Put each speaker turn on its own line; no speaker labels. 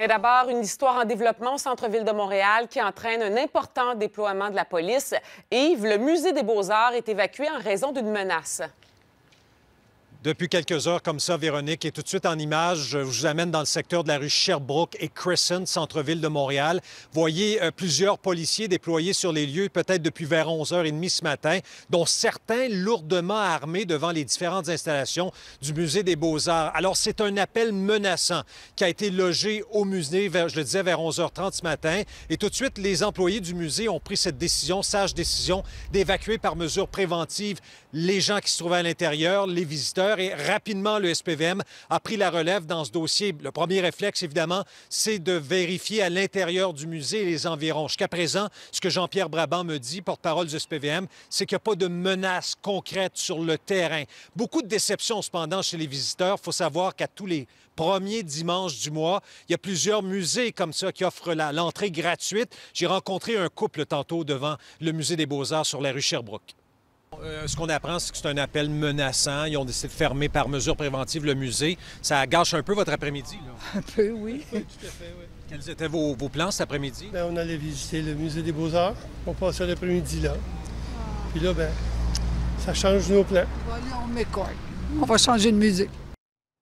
Mais d'abord, une histoire en développement au centre-ville de Montréal qui entraîne un important déploiement de la police. Yves, le musée des beaux-arts est évacué en raison d'une menace
depuis quelques heures comme ça, Véronique. Et tout de suite en image, je vous amène dans le secteur de la rue Sherbrooke et Crescent, centre-ville de Montréal. Voyez euh, plusieurs policiers déployés sur les lieux, peut-être depuis vers 11h30 ce matin, dont certains lourdement armés devant les différentes installations du Musée des beaux-arts. Alors, c'est un appel menaçant qui a été logé au musée, vers, je le disais, vers 11h30 ce matin. Et tout de suite, les employés du musée ont pris cette décision, sage décision, d'évacuer par mesure préventive les gens qui se trouvaient à l'intérieur, les visiteurs et rapidement le SPVM a pris la relève dans ce dossier. Le premier réflexe, évidemment, c'est de vérifier à l'intérieur du musée les environs. Jusqu'à présent, ce que Jean-Pierre Brabant me dit, porte-parole du SPVM, c'est qu'il n'y a pas de menace concrète sur le terrain. Beaucoup de déceptions, cependant, chez les visiteurs. Il faut savoir qu'à tous les premiers dimanches du mois, il y a plusieurs musées comme ça qui offrent l'entrée gratuite. J'ai rencontré un couple tantôt devant le musée des beaux-arts sur la rue Sherbrooke. Euh, ce qu'on apprend, c'est que c'est un appel menaçant. Ils ont décidé de fermer par mesure préventive le musée. Ça gâche un peu votre après-midi. Un peu, oui. Tout à fait, Quels étaient vos, plans cet après-midi? Ben, on allait visiter le musée des beaux-arts. On passait l'après-midi
là. Ah. Puis là, ben, ça change nos plans.
aller on On va changer de musique.